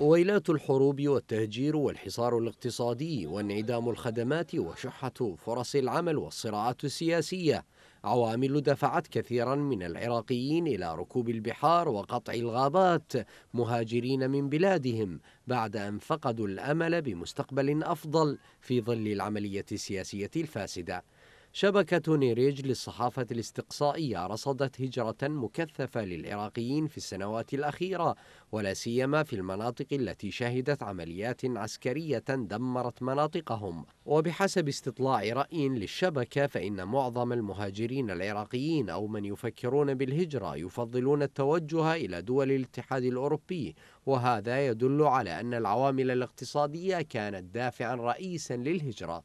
ويلات الحروب والتهجير والحصار الاقتصادي وانعدام الخدمات وشحة فرص العمل والصراعات السياسية عوامل دفعت كثيرا من العراقيين إلى ركوب البحار وقطع الغابات مهاجرين من بلادهم بعد أن فقدوا الأمل بمستقبل أفضل في ظل العملية السياسية الفاسدة شبكة نيريج للصحافة الاستقصائية رصدت هجرة مكثفة للعراقيين في السنوات الأخيرة ولا سيما في المناطق التي شهدت عمليات عسكرية دمرت مناطقهم وبحسب استطلاع رأي للشبكة فإن معظم المهاجرين العراقيين أو من يفكرون بالهجرة يفضلون التوجه إلى دول الاتحاد الأوروبي وهذا يدل على أن العوامل الاقتصادية كانت دافعا رئيسا للهجرة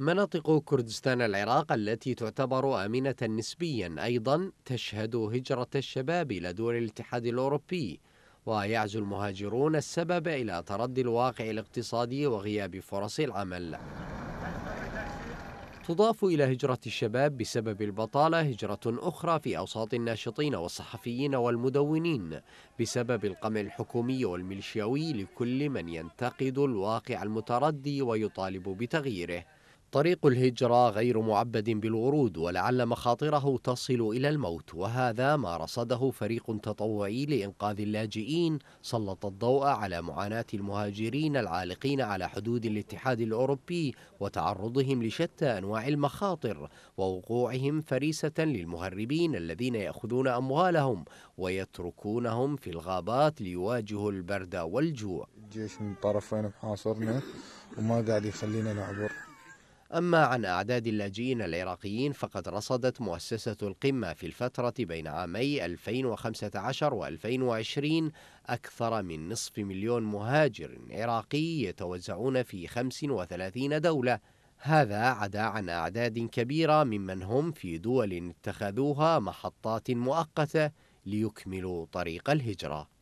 مناطق كردستان العراق التي تعتبر آمنة نسبيا أيضا تشهد هجرة الشباب إلى دول الاتحاد الأوروبي ويعزو المهاجرون السبب إلى تردي الواقع الاقتصادي وغياب فرص العمل تضاف إلى هجرة الشباب بسبب البطالة هجرة أخرى في أوساط الناشطين والصحفيين والمدونين بسبب القمع الحكومي والميليشياوي لكل من ينتقد الواقع المتردي ويطالب بتغييره طريق الهجرة غير معبد بالورود ولعل مخاطره تصل إلى الموت وهذا ما رصده فريق تطوعي لإنقاذ اللاجئين سلط الضوء على معاناة المهاجرين العالقين على حدود الاتحاد الأوروبي وتعرضهم لشتى أنواع المخاطر ووقوعهم فريسة للمهربين الذين يأخذون أموالهم ويتركونهم في الغابات ليواجهوا البرد والجوع الجيش من طرفين محاصرنا وما قاعد يخلينا نعبر أما عن أعداد اللاجئين العراقيين فقد رصدت مؤسسة القمة في الفترة بين عامي 2015 و 2020 أكثر من نصف مليون مهاجر عراقي يتوزعون في 35 دولة هذا عدا عن أعداد كبيرة ممن هم في دول اتخذوها محطات مؤقتة ليكملوا طريق الهجرة